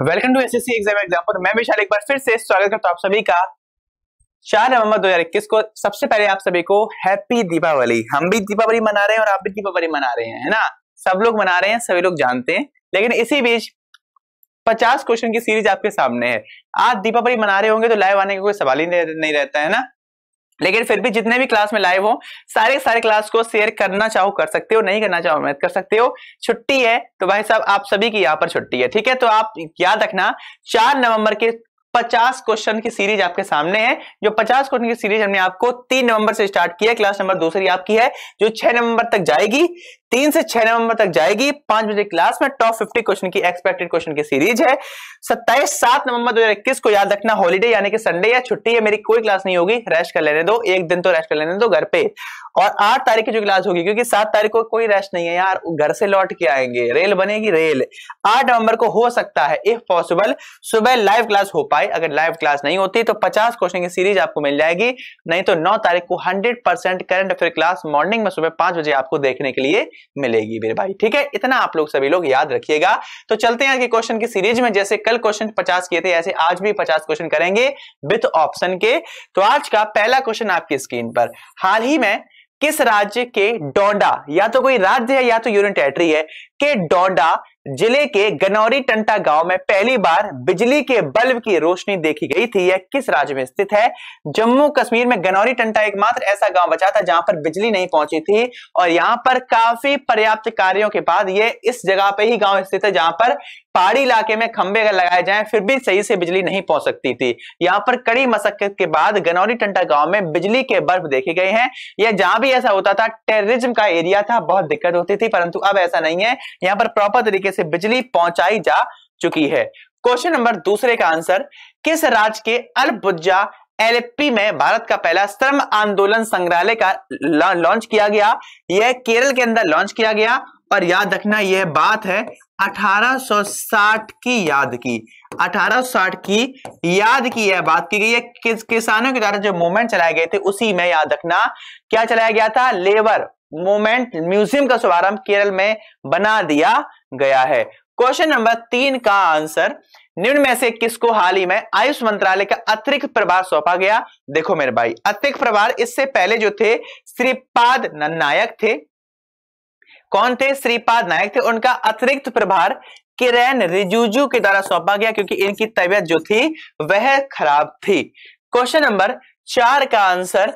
Welcome to SSC exam example मैं विशाल एक बार फिर से स्वागत करता हूं आप सभी का चार नवंबर 2021 को सबसे पहले आप सभी को हैप्पी दीपावली हम भी दीपावली मना रहे हैं और आप भी दीपावली मना रहे हैं है ना सब लोग मना रहे हैं सभी लोग जानते हैं लेकिन इसी बीच पचास क्वेश्चन की सीरीज आपके सामने है आज दीपावली मना रहे होंगे तो लाइव आने का कोई सवाल ही नहीं रहता है ना लेकिन फिर भी जितने भी क्लास में लाइव हो सारे सारे क्लास को शेयर करना चाहो कर सकते हो नहीं करना चाहो मत कर सकते हो छुट्टी है तो भाई साहब आप सभी की यहाँ पर छुट्टी है ठीक है तो आप याद रखना चार नवंबर के 50 क्वेश्चन की सीरीज आपके सामने है जो 50 क्वेश्चन की सीरीज हमने आपको 3 नवंबर से स्टार्ट किया क्लास नंबर दूसरी आपकी है जो 6 नवंबर तक जाएगी तीन से छह नवंबर तक जाएगी पांच बजे क्लास में टॉप फिफ्टी क्वेश्चन की एक्सपेक्टेड क्वेश्चन की सीरीज है सत्ताईस सात नवंबर दो हजार इक्कीस को याद रखना हॉलीडे यानी कि संडे या छुट्टी है मेरी कोई क्लास नहीं होगी रेस्ट कर लेने दो एक दिन तो रेस्ट कर लेने दो घर पे और आठ तारीख की जो क्लास होगी क्योंकि सात तारीख को कोई रेस्ट नहीं है यार घर से लौट के आएंगे रेल बनेगी रेल आठ नवंबर को हो सकता है इफ पॉसिबल सुबह लाइव क्लास हो पाए अगर लाइव क्लास नहीं होती तो पचास क्वेश्चन की सीरीज आपको मिल जाएगी नहीं तो नौ तारीख को hundred percent current affair class morning में सुबह पांच बजे आपको देखने के लिए मिलेगी मेरे भाई ठीक है इतना आप लोग सभी लोग याद रखिएगा तो चलते हैं क्वेश्चन की सीरीज में जैसे कल क्वेश्चन पचास किए थे ऐसे आज भी पचास क्वेश्चन करेंगे विथ ऑप्शन के तो आज का पहला क्वेश्चन आपकी स्क्रीन पर हाल ही में किस राज्य के डोंडा या तो कोई राज्य है या तो यूनियन टेरिटरी है के डोंडा जिले के गनौरी टंटा गांव में पहली बार बिजली के बल्ब की रोशनी देखी गई थी यह किस राज्य में स्थित है जम्मू कश्मीर में गनौरी टंटा एकमात्र ऐसा गांव बचा था जहां पर बिजली नहीं पहुंची थी और यहां पर काफी पर्याप्त कार्यों के बाद यह इस जगह पे ही गांव स्थित है जहां पर पहाड़ी इलाके में खंबे अगर लगाए जाएं फिर भी सही से बिजली नहीं पहुंच सकती थी यहां पर कड़ी मशक्कत के बाद गनौरी टंटा गांव में बिजली के बर्फ देखे गए हैं यह जहां भी ऐसा होता था टेररिज्म का एरिया था बहुत दिक्कत होती थी परंतु अब ऐसा नहीं है यहाँ पर प्रॉपर तरीके से बिजली पहुंचाई जा चुकी है क्वेश्चन नंबर दूसरे का आंसर किस राज्य के अल्पुजा एलएपी में भारत का पहला श्रम आंदोलन संग्रहालय का लॉन्च किया गया यह केरल के अंदर लॉन्च किया गया पर याद रखना यह बात है 1860 की याद की 1860 की याद की यह बात की गई है किस किसानों के द्वारा जो मूवमेंट चलाए गए थे उसी में याद रखना क्या चलाया गया था लेबर मूवमेंट म्यूजियम का शुभारंभ केरल में बना दिया गया है क्वेश्चन नंबर तीन का आंसर निम्न में से किसको हाल ही में आयुष मंत्रालय का अतिरिक्त प्रभार सौंपा गया देखो मेरे भाई अतिरिक्त प्रभार इससे पहले जो थे श्रीपाद नायक थे कौन थे श्रीपाद नायक थे उनका अतिरिक्त प्रभार किरण रिजुजू के द्वारा सौंपा गया क्योंकि इनकी तबियत जो थी वह खराब थी क्वेश्चन नंबर चार का आंसर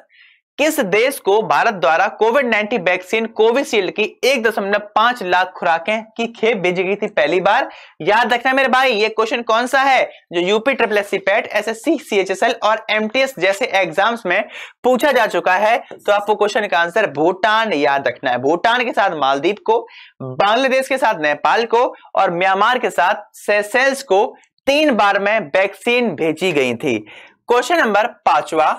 किस देश को भारत द्वारा कोविड 19 वैक्सीन कोविशील्ड की एक दशमलव पांच लाख खुराकें की खेप भेजी गई थी पहली बार याद रखना मेरे भाई ये क्वेश्चन कौन सा है जो UP triple S C PET S S C C H S L और एमटीएस जैसे एग्जाम्स में पूछा जा चुका है तो आपको क्वेश्चन का आंसर भूटान याद रखना है भूटान के साथ मालदीप को बांग्लादेश के साथ नेपाल को और म्यांमार के साथ सेसेल्स को तीन बार में वैक्सीन भेजी गई थी क्वेश्चन नंबर पांचवा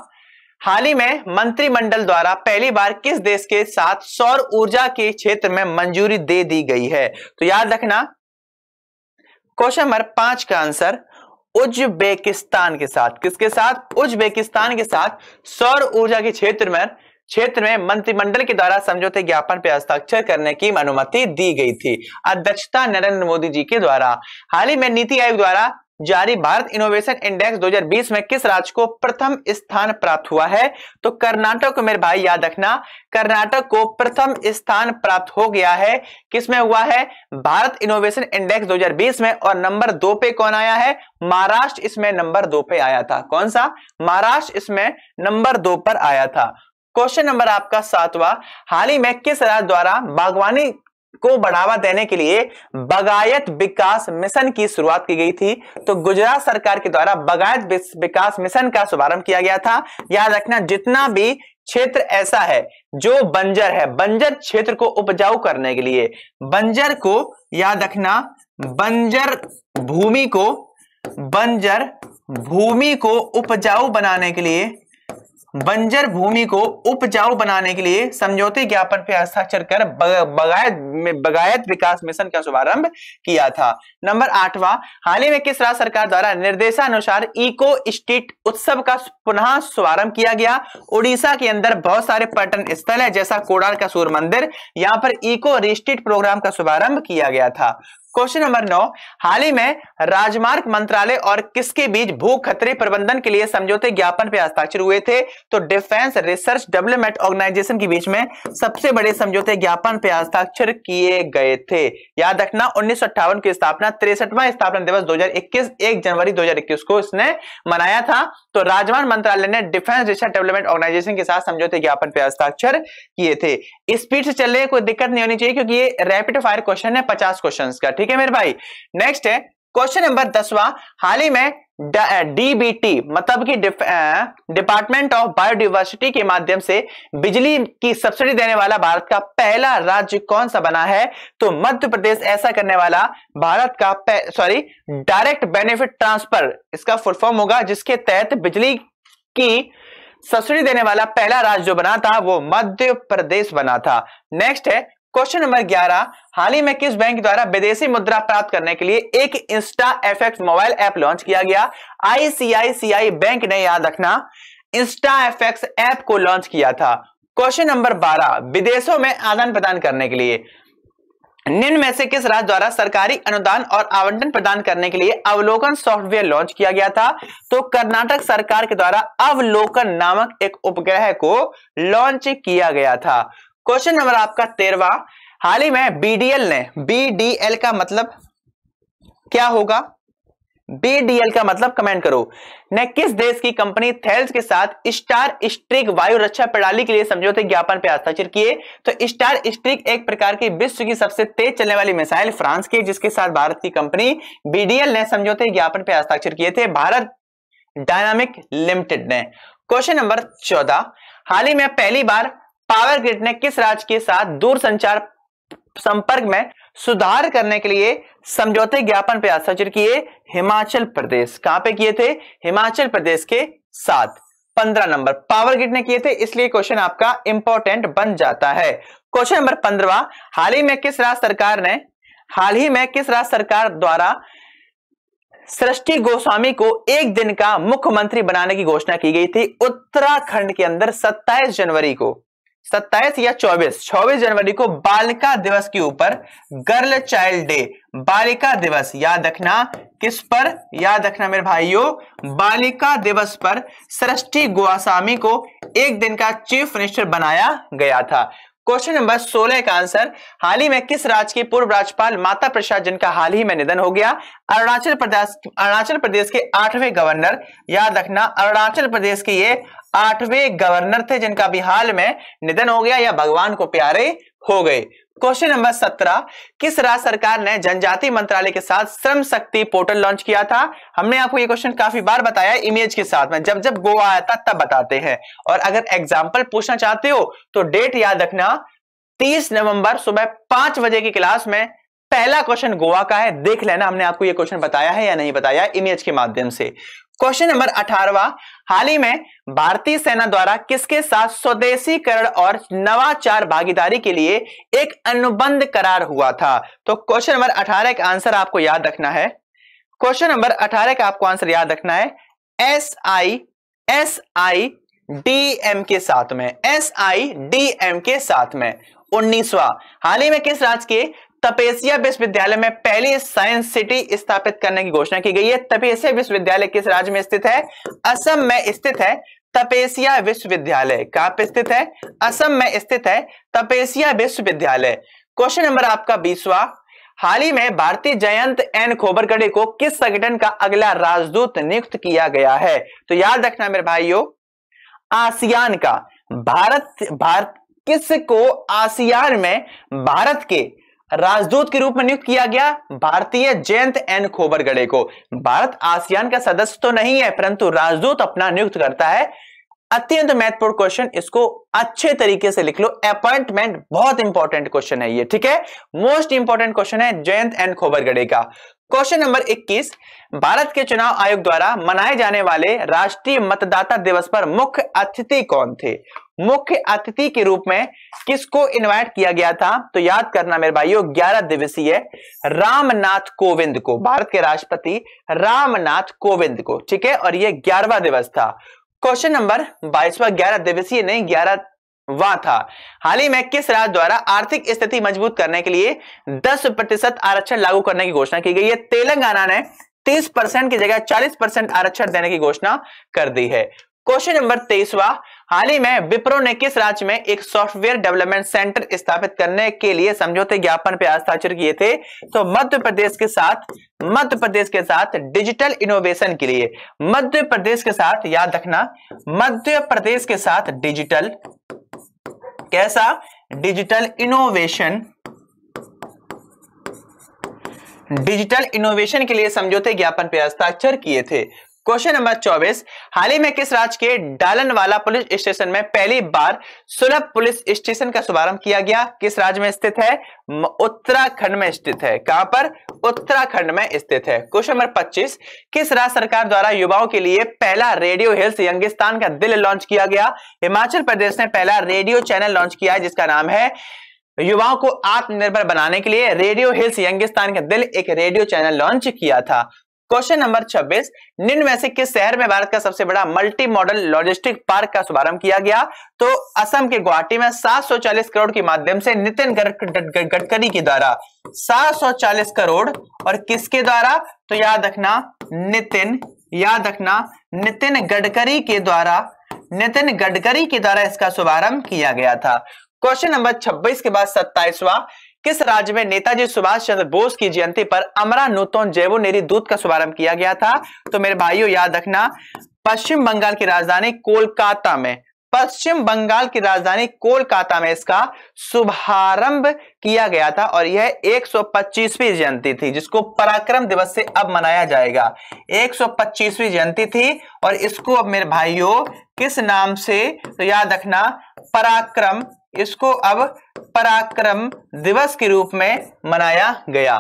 हाल ही में मंत्रिमंडल द्वारा पहली बार किस देश के साथ सौर ऊर्जा के क्षेत्र में मंजूरी दे दी गई है तो याद रखना क्वेश्चन नंबर पांच का आंसर उज्बेकिस्तान के साथ किसके साथ उज्बेकिस्तान के साथ सौर ऊर्जा के क्षेत्र में क्षेत्र में मंत्रिमंडल के द्वारा समझौते ज्ञापन पर हस्ताक्षर करने की अनुमति दी गई थी अध्यक्षता नरेंद्र मोदी जी के द्वारा हाल ही में नीति आयोग द्वारा जारी भारत इनोवेशन इंडेक्स 2020 में किस राज्य को प्रथम स्थान प्राप्त हुआ है तो कर्नाटक को मेरे भाई याद रखना कर्नाटक को प्रथम स्थान प्राप्त हो गया है किसमें हुआ है भारत इनोवेशन इंडेक्स 2020 में और नंबर दो पे कौन आया है महाराष्ट्र इसमें नंबर दो पे आया था कौन सा महाराष्ट्र इसमें नंबर दो पर आया था क्वेश्चन नंबर आपका सातवा हाल ही में किस राज्य द्वारा बागवानी को बढ़ावा देने के लिए बगायत विकास मिशन की शुरुआत की गई थी तो गुजरात सरकार के द्वारा बगायत विकास मिशन का शुभारंभ किया गया था याद रखना जितना भी क्षेत्र ऐसा है जो बंजर है बंजर क्षेत्र को उपजाऊ करने के लिए बंजर को याद रखना बंजर भूमि को बंजर भूमि को उपजाऊ बनाने के लिए बंजर भूमि को उपजाऊ बनाने के लिए समझौते ज्ञापन पर हस्ताक्षर कर बगायत बगायत विकास मिशन का शुभारंभ किया था नंबर आठवां हाल ही में किस राज्य सरकार द्वारा निर्देशानुसार इको स्टेट उत्सव का पुनः शुभारंभ किया गया उड़ीसा के अंदर बहुत सारे पर्यटन स्थल है जैसा कोडार का सूर्य मंदिर यहाँ पर इको रिस्टेट प्रोग्राम का शुभारंभ किया गया था क्वेश्चन नंबर नौ हाल ही में राजमार्ग मंत्रालय और किसके बीच भू खतरे प्रबंधन के लिए समझौते ज्ञापन पे हस्ताक्षर हुए थे तो डिफेंस रिसर्च डेवलपमेंट ऑर्गेनाइजेशन के बीच में सबसे बड़े समझौते ज्ञापन पे हस्ताक्षर किए गए थे याद रखना उन्नीस की स्थापना तिरसठवा स्थापना दिवस दो हजार जनवरी दो को इसने मनाया था तो राजमार्ग मंत्रालय ने डिफेंस रिसर्च डेवलपमेंट ऑर्गेनाइजेशन के साथ समझौते ज्ञापन पे हस्ताक्षर किए थे स्पीड से चलने कोई दिक्कत नहीं होनी चाहिए क्योंकि ये रैपिड फायर क्वेश्चन है पचास क्वेश्चन का ठीक ठीक है मेरे भाई नेक्स्ट है क्वेश्चन नंबर दसवा हाल ही में डीबीटी मतलब कि डिपार्टमेंट ऑफ बायोडिवर्सिटी के माध्यम से बिजली की सब्सिडी देने वाला भारत का पहला राज्य कौन सा बना है तो मध्य प्रदेश ऐसा करने वाला भारत का सॉरी डायरेक्ट बेनिफिट ट्रांसफर इसका फुल फॉर्म होगा जिसके तहत बिजली की सब्सिडी देने वाला पहला राज्य जो बना था वो मध्य प्रदेश बना था नेक्स्ट है क्वेश्चन नंबर 11 हाल ही में किस बैंक द्वारा विदेशी मुद्रा प्राप्त करने के लिए एक insta effect mobile app launch किया गया आईसीआईसीआई बैंक ने याद रखना इंस्टा एफेक्ट ऐप को लॉन्च किया था क्वेश्चन नंबर 12 विदेशों में आदान प्रदान करने के लिए निम्न में से किस राज्य द्वारा सरकारी अनुदान और आवंटन प्रदान करने के लिए अवलोकन सॉफ्टवेयर लॉन्च किया गया था तो कर्नाटक सरकार के द्वारा अवलोकन नामक एक उपग्रह को लॉन्च किया गया था क्वेश्चन नंबर आपका तेरवा हाल ही में बीडीएल ने बीडीएल का मतलब क्या होगा बीडीएल का मतलब कमेंट करो ने किस देश की कंपनी थेल्स के साथ स्टार स्ट्रिक वायु रक्षा प्रणाली के लिए समझौते ज्ञापन पर हस्ताक्षर किए तो स्टार स्ट्रिक एक प्रकार की विश्व की सबसे तेज चलने वाली मिसाइल फ्रांस की जिसके साथ भारत की कंपनी बीडीएल ने समझौते ज्ञापन पर हस्ताक्षर किए थे भारत डायनामिक लिमिटेड ने क्वेश्चन नंबर चौदह हाल ही में पहली बार पावर ग्रिड ने किस राज्य के साथ दूरसंचार संपर्क में सुधार करने के लिए समझौते ज्ञापन पे हस्ताक्षर किए हिमाचल प्रदेश कहां पे किए थे हिमाचल प्रदेश के साथ पंद्रह नंबर पावर ग्रिड ने किए थे इसलिए क्वेश्चन आपका इंपॉर्टेंट बन जाता है क्वेश्चन नंबर पंद्रवा हाल ही में किस राज्य सरकार ने हाल ही में किस राज्य सरकार द्वारा सृष्टि गोस्वामी को एक दिन का मुख्यमंत्री बनाने की घोषणा की गई थी उत्तराखंड के अंदर 27 जनवरी को सत्ताईस या चौबीस चौबीस जनवरी को बालिका दिवस के ऊपर गर्ल चाइल्ड डे बालिका दिवस याद रखना किस पर याद रखना मेरे भाइयों बालिका दिवस पर सृष्टि गोस्वामी को एक दिन का चीफ मिनिस्टर बनाया गया था क्वेश्चन नंबर 16 का आंसर हाल ही में किस राज्य के पूर्व राज्यपाल माता प्रसाद जिनका हाल ही में निधन हो गया अरुणाचल प्रदेश अरुणाचल प्रदेश के आठवें गवर्नर याद रखना अरुणाचल प्रदेश के ये आठवें गवर्नर थे जिनका भी हाल में निधन हो गया या भगवान को प्यारे हो गए क्वेश्चन नंबर सत्रह किस राज्य सरकार ने जनजाति मंत्रालय के साथ श्रम शक्ति पोर्टल लॉन्च किया था हमने आपको ये क्वेश्चन काफी बार बताया इमेज के साथ में जब जब गोवा आया था तब बताते हैं और अगर एग्जाम्पल पूछना चाहते हो तो डेट याद रखना तीस नवंबर सुबह पांच बजे की क्लास में पहला क्वेश्चन गोवा का है देख लेना हमने आपको ये क्वेश्चन बताया है या नहीं बताया इमेज के माध्यम से क्वेश्चन नंबर अठारवा हाल ही में भारतीय सेना द्वारा किसके साथ स्वदेशीकरण और नवाचार भागीदारी के लिए एक अनुबंध करार हुआ था तो क्वेश्चन नंबर अठारह का आंसर आपको याद रखना है क्वेश्चन नंबर अठारह का आपको आंसर याद रखना है S I S I D M के साथ में एस आई डी एम के साथ में उन्नीसवा हाल ही में किस राज्य के तपेसिया विश्वविद्यालय में पहली साइंस सिटी स्थापित करने की घोषणा की गई है तपेसिया विश्वविद्यालय किस राज्य में स्थित है असम में स्थित है तपेसिया विश्वविद्यालय कहां पर स्थित है असम में स्थित है तपेसिया विश्वविद्यालय क्वेश्चन नंबर आपका बीसवा हाल ही में भारतीय जयंत एन खोबरकड़े को किस संगठन का अगला राजदूत नियुक्त किया गया है तो याद रखना मेरे भाइयों आसियान का भारत भारत किस को आसियान में भारत के राजदूत के रूप में नियुक्त किया गया भारतीय जयंत एन खोबरगड़े को भारत आसियान का सदस्य तो नहीं है परंतु राजदूत अपना नियुक्त करता है अत्यंत महत्वपूर्ण क्वेश्चन इसको अच्छे तरीके से लिख लो अपॉइंटमेंट बहुत इंपॉर्टेंट क्वेश्चन है ये ठीक है मोस्ट इंपॉर्टेंट क्वेश्चन है जयंत एंड खोबरगढ़े का क्वेश्चन नंबर 21 भारत के चुनाव आयोग द्वारा मनाए जाने वाले राष्ट्रीय मतदाता दिवस पर मुख्य अतिथि कौन थे मुख्य अतिथि के रूप में किसको इनवाइट किया गया था तो याद करना मेरे भाइयों ग्यारह दिवसीय रामनाथ कोविंद को भारत के राष्ट्रपति रामनाथ कोविंद को ठीक है और यह ग्यारहवा दिवस था क्वेश्चन नंबर बाईसवा ग्यारह दिवसीय नहीं ग्यारह वा था हाल ही में किस राज्य द्वारा आर्थिक स्थिति मजबूत करने के लिए 10 प्रतिशत आरक्षण लागू करने की घोषणा की गई है तेलंगाना ने 30 परसेंट की जगह 40 परसेंट आरक्षण देने की घोषणा कर दी है क्वेश्चन नंबर तेईसवा हाल ही में विप्रो ने किस राज्य में एक सॉफ्टवेयर डेवलपमेंट सेंटर स्थापित करने के लिए समझौते ज्ञापन पे हस्ताक्षर किए थे तो मध्य प्रदेश के साथ मध्य प्रदेश के साथ डिजिटल इनोवेशन के लिए मध्य प्रदेश के साथ याद रखना मध्य प्रदेश के साथ डिजिटल कैसा डिजिटल इनोवेशन डिजिटल इनोवेशन के लिए समझौते ज्ञापन पे हस्ताक्षर किए थे क्वेश्चन नंबर चौबीस हाल ही में किस राज्य के डालनवाला पुलिस स्टेशन में पहली बार सुलभ पुलिस स्टेशन का शुभारंभ किया गया किस राज्य में स्थित है उत्तराखंड में स्थित है कहां पर उत्तराखंड में स्थित है क्वेश्चन नंबर पच्चीस किस राज्य सरकार द्वारा युवाओं के लिए पहला रेडियो हिल्स यंगिस्तान का दिल लॉन्च किया गया हिमाचल प्रदेश ने पहला रेडियो चैनल लॉन्च किया है जिसका नाम है युवाओं को आत्मनिर्भर बनाने के लिए रेडियो हिल्स यंगिस्तान का दिल एक रेडियो चैनल लॉन्च किया था क्वेश्चन नंबर 26 निम्न में से किस शहर में भारत का सबसे बड़ा मल्टी मॉडल लॉजिस्टिक पार्क का शुभारंभ किया गया तो असम के गुवाहाटी में 740 करोड़ के माध्यम से नितिन गडकरी के द्वारा 740 करोड़ और किसके द्वारा तो याद रखना नितिन याद रखना नितिन गडकरी के द्वारा नितिन गडकरी के द्वारा इसका शुभारंभ किया गया था क्वेश्चन नंबर 26 के बाद सत्ताईसवा किस राज्य में नेताजी सुभाष चंद्र बोस की जयंती पर अमरा नूतन जयवो नेरी दूत का शुभारंभ किया गया था तो मेरे भाइयों याद रखना पश्चिम बंगाल की राजधानी कोलकाता में पश्चिम बंगाल की राजधानी कोलकाता में इसका शुभारंभ किया गया था और यह 125वीं जयंती थी जिसको पराक्रम दिवस से अब मनाया जाएगा 125वीं जयंती थी और इसको अब मेरे भाइयों किस नाम से तो याद रखना पराक्रम इसको अब पराक्रम दिवस के रूप में मनाया गया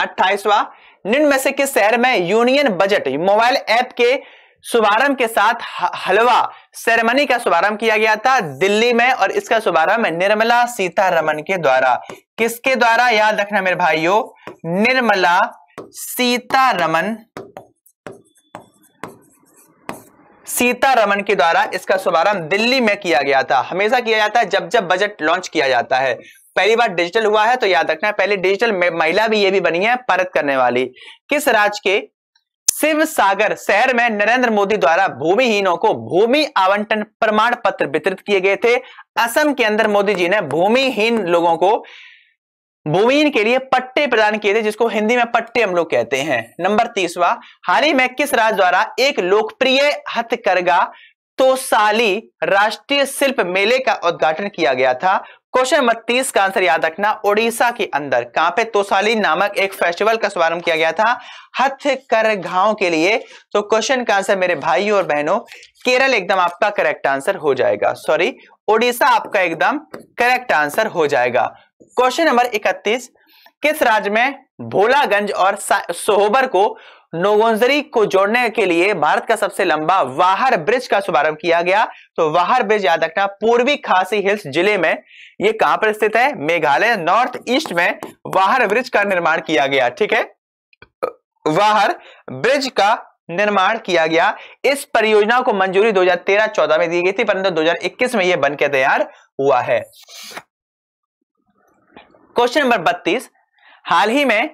अट्ठाईसवा निम्न में से किस शहर में यूनियन बजट मोबाइल ऐप के शुभारंभ के साथ हलवा सेरेमनी का शुभारंभ किया गया था दिल्ली में और इसका शुभारंभ निर्मला सीतारमन के द्वारा किसके द्वारा याद रखना मेरे भाइयों निर्मला सीतारमन सीतारमन के द्वारा इसका शुभारंभ दिल्ली में किया गया था हमेशा किया जाता है जब जब बजट लॉन्च किया जाता है पहली बार डिजिटल हुआ है तो याद रखना है पहले डिजिटल महिला भी ये भी बनी है परत करने वाली किस राज्य के शिव सागर शहर में नरेंद्र मोदी द्वारा भूमिहीनों को भूमि आवंटन प्रमाण पत्र वितरित किए गए थे असम के अंदर मोदी जी ने भूमिहीन लोगों को भूमिहीन के लिए पट्टे प्रदान किए थे जिसको हिंदी में पट्टे हम लोग कहते हैं नंबर तीसवा हाल ही में किस राज्य द्वारा एक लोकप्रिय हथकरघा साली राष्ट्रीय शिल्प मेले का उद्घाटन किया गया था क्वेश्चन नंबर तीस का आंसर याद रखना ओडिशा के अंदर कहां पे तोसाली नामक एक फेस्टिवल का शुभारंभ किया गया था हथकरघाओं के लिए तो क्वेश्चन का आंसर मेरे भाई और बहनों केरल एकदम आपका करेक्ट आंसर हो जाएगा सॉरी ओडिशा आपका एकदम करेक्ट आंसर हो जाएगा क्वेश्चन नंबर इकतीस किस राज्य में भोलागंज और सोहबर को नोगोजरी को जोड़ने के लिए भारत का सबसे लंबा वाहर ब्रिज का शुभारंभ किया गया तो वाहर ब्रिज याद रखना पूर्वी खासी हिल्स जिले में यह कहां पर स्थित है मेघालय नॉर्थ ईस्ट में वाहर ब्रिज का निर्माण किया गया ठीक है वाहर ब्रिज का निर्माण किया गया इस परियोजना को मंजूरी 2013-14 में दी गई थी परंतु 2021 में यह बनकर तैयार हुआ है क्वेश्चन नंबर बत्तीस हाल ही में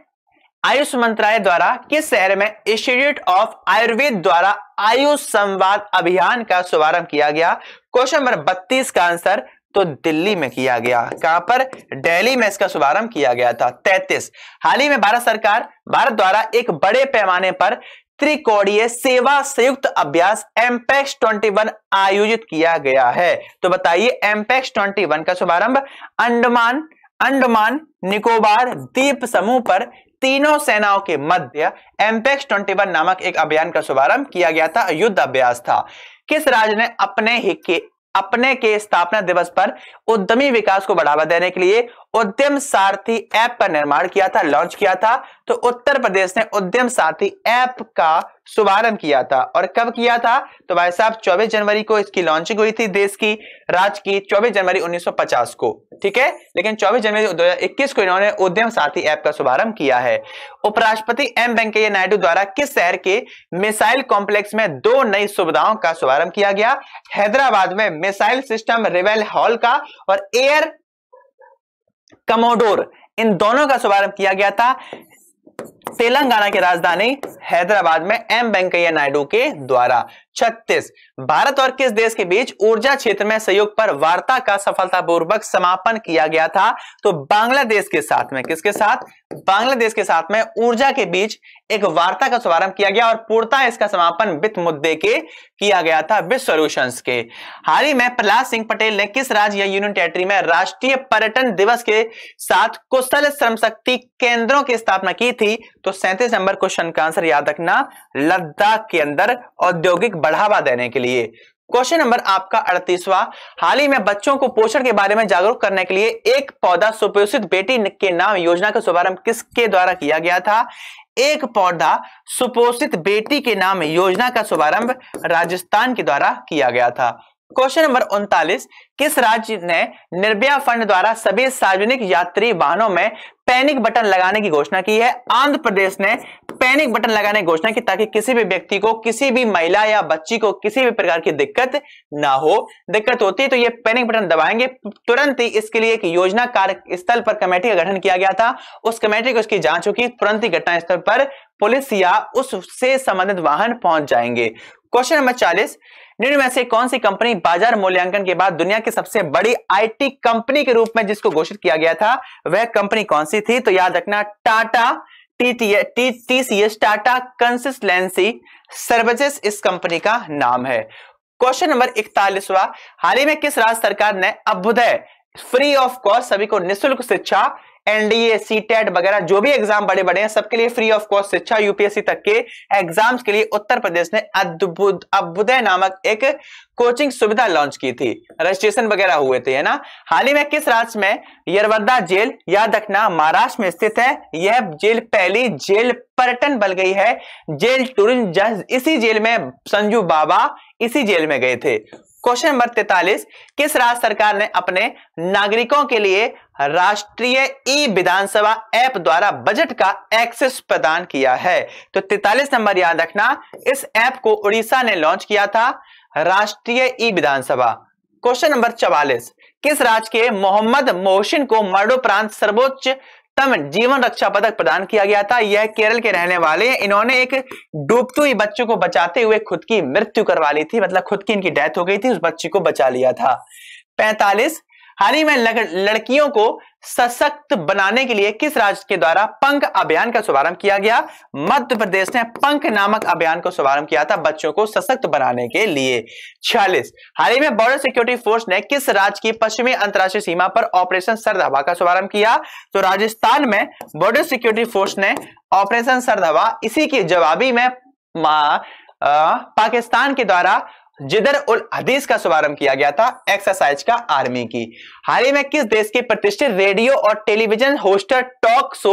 आयुष मंत्रालय द्वारा किस शहर में इंस्टीट्यूट ऑफ आयुर्वेद द्वारा आयुष संवाद अभियान का शुभारंभ किया गया क्वेश्चन नंबर बत्तीस का आंसर तो दिल्ली में किया गया कहां पर दिल्ली में इसका शुभारंभ किया गया था तैतीस हाल ही में भारत सरकार भारत द्वारा एक बड़े पैमाने पर त्रिकोणीय सेवा संयुक्त अभ्यास एमपेक्स e 21 आयोजित किया गया है तो बताइए एमपेक्स e 21 का शुभारंभ अंडमान अंडमान निकोबार द्वीप समूह पर तीनों सेनाओं के मध्य एम्पेक्स 21 नामक एक अभियान का शुभारंभ किया गया था युद्ध अभ्यास था किस राज्य ने अपने ही के अपने के स्थापना दिवस पर उद्यमी विकास को बढ़ावा देने के लिए उद्यम सारथी ऐप का निर्माण किया था लॉन्च किया था तो उत्तर प्रदेश ने उद्यम सारथी ऐप का शुभारंभ किया था और कब किया था तो भाई साहब 24 जनवरी को इसकी लॉन्चिंग हुई थी देश की राज्य की 24 जनवरी 1950 को ठीक है लेकिन 24 जनवरी 2021 को इन्होंने उद्यम साथी ऐप का शुभारंभ किया है उपराष्ट्रपति एम वेंकैया नायडू द्वारा किस शहर के मिसाइल कॉम्प्लेक्स में दो नई सुविधाओं का शुभारंभ किया गया हैदराबाद में मिसाइल सिस्टम रिवेल हॉल का और एयर कमोडोर इन दोनों का शुभारंभ किया गया था तेलंगाना की राजधानी हैदराबाद में एम वेंकैया नायडू के द्वारा छत्तीस भारत और किस देश के बीच ऊर्जा क्षेत्र में सहयोग पर वार्ता का सफलतापूर्वक समापन किया गया था तो बांग्लादेश के साथ में किसके साथ बांग्लादेश के साथ में ऊर्जा के बीच एक वार्ता का शुभारंभ किया गया और पूर्णता इसका समापन वित्त मुद्दे के किया गया था विश्व सोल्यूशन के हाल ही में प्रहलाद सिंह पटेल ने किस राज्य या यूनियन टेरिटरी में राष्ट्रीय पर्यटन दिवस के साथ कुशल श्रम शक्ति केंद्रों की स्थापना की थी तो सैंतीस नंबर क्वेश्चन का आंसर याद रखना लद्दाख के अंदर औद्योगिक बढ़ावा देने के लिए क्वेश्चन नंबर आपका अड़तीसवा हाल ही में बच्चों को पोषण के बारे में जागरूक करने के लिए एक पौधा सुपोषित बेटी के नाम योजना का शुभारंभ किसके द्वारा किया गया था एक पौधा सुपोषित बेटी के नाम योजना का शुभारंभ राजस्थान के द्वारा किया गया था क्वेश्चन नंबर उनतालीस किस राज्य ने निर्भया फंड द्वारा सभी सार्वजनिक यात्री वाहनों में पैनिक बटन लगाने की घोषणा की है आंध्र प्रदेश ने पैनिक बटन लगाने की घोषणा की ताकि किसी भी व्यक्ति को किसी भी महिला या बच्ची को किसी भी प्रकार की दिक्कत ना हो दिक्कत होती तो ये पैनिक बटन दबाएंगे तुरंत ही इसके लिए एक योजना कार्य स्थल पर कमेटी का गठन किया गया था उस कमेटी को उसकी जांच होगी तुरंत ही घटना स्थल पर पुलिस या उससे संबंधित वाहन पहुंच जाएंगे क्वेश्चन नंबर चालीस निम्न में से कौन सी कंपनी बाजार मूल्यांकन के बाद दुनिया की सबसे बड़ी आईटी कंपनी के रूप में जिसको घोषित किया गया था वह कंपनी कौन सी थी तो याद रखना Tata TCS Tata consistency services इस कंपनी का नाम है क्वेश्चन नंबर इकतालीसवा हाल ही में किस राज्य सरकार ने अभ्युदय फ्री ऑफ कॉस्ट सभी को निःशुल्क शिक्षा एनडीए सी टेट वगैरह जो भी एग्जाम बड़े बड़े हैं सबके लिए फ्री ऑफ कॉस्ट शिक्षा यूपीएससी तक के एग्जाम्स के लिए उत्तर प्रदेश ने अद्भुत अभ्युदय नामक एक कोचिंग सुविधा लॉन्च की थी रजिस्ट्रेशन वगैरह हुए थे है ना हाल ही में किस राज्य में यरवर्दा जेल या दखना महाराष्ट्र में स्थित है यह जेल पहली जेल पर्यटन बन गई है जेल टूरिज्म इसी जेल में संजू बाबा इसी जेल में गए थे क्वेश्चन नंबर तैतालीस किस राज्य सरकार ने अपने नागरिकों के लिए राष्ट्रीय ई विधानसभा ऐप द्वारा बजट का एक्सेस प्रदान किया है तो तैतालीस नंबर याद रखना इस ऐप को उड़ीसा ने लॉन्च किया था राष्ट्रीय ई विधानसभा क्वेश्चन नंबर चवालीस किस राज्य के मोहम्मद मोहसिन को मरणोपरांत सर्वोच्च समेत जीवन रक्षा पदक प्रदान किया गया था यह केरल के रहने वाले इन्होंने एक डूबती हुई बच्चे को बचाते हुए खुद की मृत्यु करवा ली थी मतलब खुद की इनकी डेथ हो गई थी उस बच्ची को बचा लिया था पैंतालीस हाल ही में लड़कियों को सशक्त बनाने के लिए किस राज्य के द्वारा पंख अभियान का शुभारंभ किया गया मध्य प्रदेश ने पंख नामक अभियान का शुभारंभ किया था बच्चों को सशक्त बनाने के लिए छियालीस हाल ही में बॉर्डर सिक्योरिटी फोर्स ने किस राज्य की पश्चिमी अंतर्राष्ट्रीय सीमा पर ऑपरेशन सर्द हवा का शुभारंभ किया तो राजस्थान में बॉर्डर सिक्योरिटी फोर्स ने ऑपरेशन सर्द हवा इसी के जवाबी में आ, पाकिस्तान के द्वारा जिधर उल हदीस का शुभारंभ किया गया था एक्सरसाइज का आर्मी की हाल ही में किस देश के प्रतिष्ठित रेडियो और television hoster talk show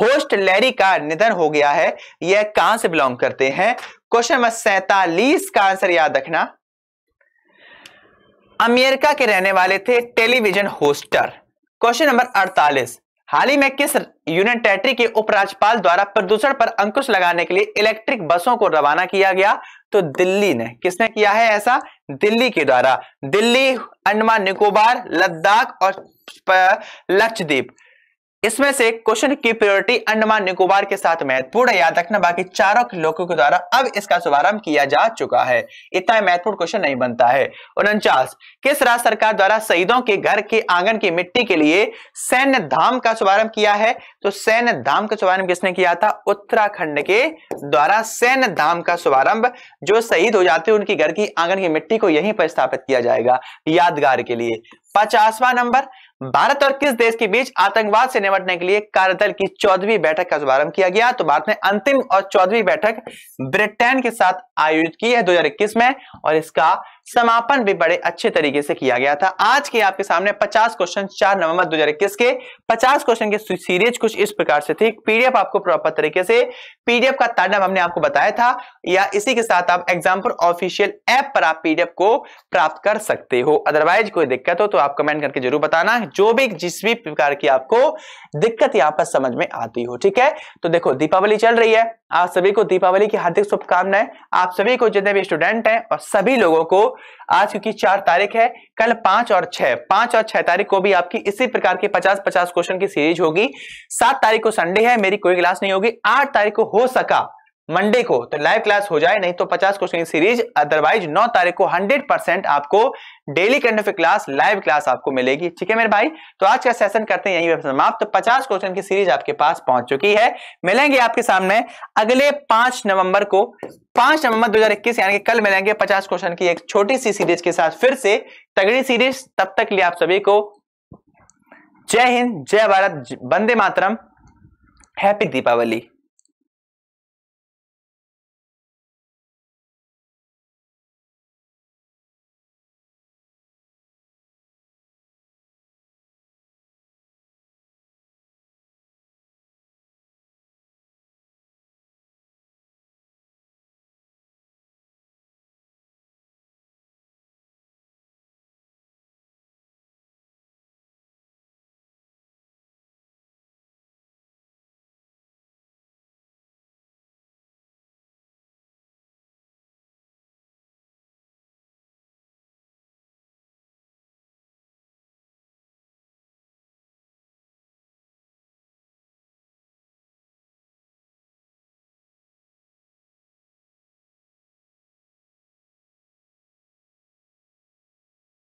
host Larry का निधन हो गया है यह कहां से बिलोंग करते हैं क्वेश्चन नंबर सैतालीस का आंसर याद रखना अमेरिका के रहने वाले थे टेलीविजन होस्टर क्वेश्चन नंबर अड़तालीस हाल ही में किस यूनियन टेरिटरी के उपराज्यपाल द्वारा प्रदूषण पर अंकुश लगाने के लिए इलेक्ट्रिक बसों को रवाना किया गया तो दिल्ली ने किसने किया है ऐसा दिल्ली के द्वारा दिल्ली अंडमान निकोबार लद्दाख और लक्षद्वीप इसमें से क्वेश्चन की प्रायोरिटी अंडमान निकोबार के साथ महत्वपूर्ण याद रखना बाकी चारों लोगों के द्वारा अब इसका शुभारंभ किया जा चुका है इतना महत्वपूर्ण क्वेश्चन नहीं बनता है उनचास किस राज्य सरकार द्वारा शहीदों के घर के आंगन की मिट्टी के लिए सैन्य धाम का शुभारंभ किया है तो सैन्य धाम का शुभारंभ किसने किया था उत्तराखंड के द्वारा सैन्य धाम का शुभारंभ जो शहीद हो जाते हैं उनके घर की आंगन की मिट्टी को यहीं पर स्थापित किया जाएगा यादगार के लिए पचासवा नंबर हम्म। भारत और किस देश के बीच आतंकवाद से निपटने के लिए कार्यदल की चौदहवीं बैठक का शुभारंभ किया गया तो भारत ने अंतिम और चौदहवीं बैठक ब्रिटेन के साथ आयोजित की है 2021 में और इसका समापन भी बड़े अच्छे तरीके से किया गया था आज के आपके सामने 50 क्वेश्चन 4 नवंबर 2021 के 50 क्वेश्चन की सीरीज कुछ इस प्रकार से थी पीडीएफ आपको प्रॉपर तरीके से पीडीएफ का तांडव हमने आपको बताया था या इसी के साथ आप एग्जाम्पल ऑफिशियल ऐप पर आप पीडीएफ को प्राप्त कर सकते हो अदरवाइज कोई दिक्कत हो तो आप कमेंट करके जरूर बताना जो भी जिस भी प्रकार की आपको दिक्कत यहाँ पर समझ में आती हो ठीक है तो देखो दीपावली चल रही है आप सभी को दीपावली की हार्दिक शुभकामनाएं आप सभी को जितने भी स्टूडेंट हैं और सभी लोगों को आज क्योंकि चार तारीख है कल पांच और छह पांच और छह तारीख को भी आपकी इसी प्रकार की पचास पचास क्वेश्चन की सीरीज होगी सात तारीख को संडे है मेरी कोई क्लास नहीं होगी आठ तारीख को हो सका मंडे को तो लाइव क्लास हो जाए नहीं तो 50 क्वेश्चन की सीरीज अदरवाइज 9 तारीख को 100 परसेंट आपको daily current affair class live class आपको मिलेगी ठीक है मेरे भाई तो आज का सेशन करते हैं यही समाप्त तो 50 क्वेश्चन की सीरीज आपके पास पहुंच चुकी है मिलेंगे आपके सामने अगले 5 नवंबर को 5 नवंबर 2021 यानी कि कल मिलेंगे पचास क्वेश्चन की एक छोटी सी सीरीज के साथ फिर से तगड़ी सीरीज तब तक लिए आप सभी को जय हिंद जय भारत वंदे मातरम हैप्पी दीपावली